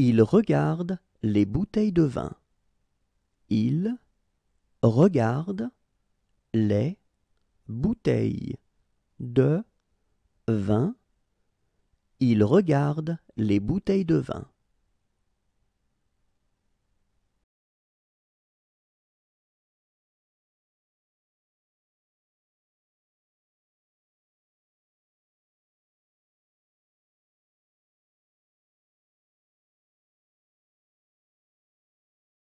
Il regarde les bouteilles de vin. Il regarde les bouteilles de vin. Il regarde les bouteilles de vin.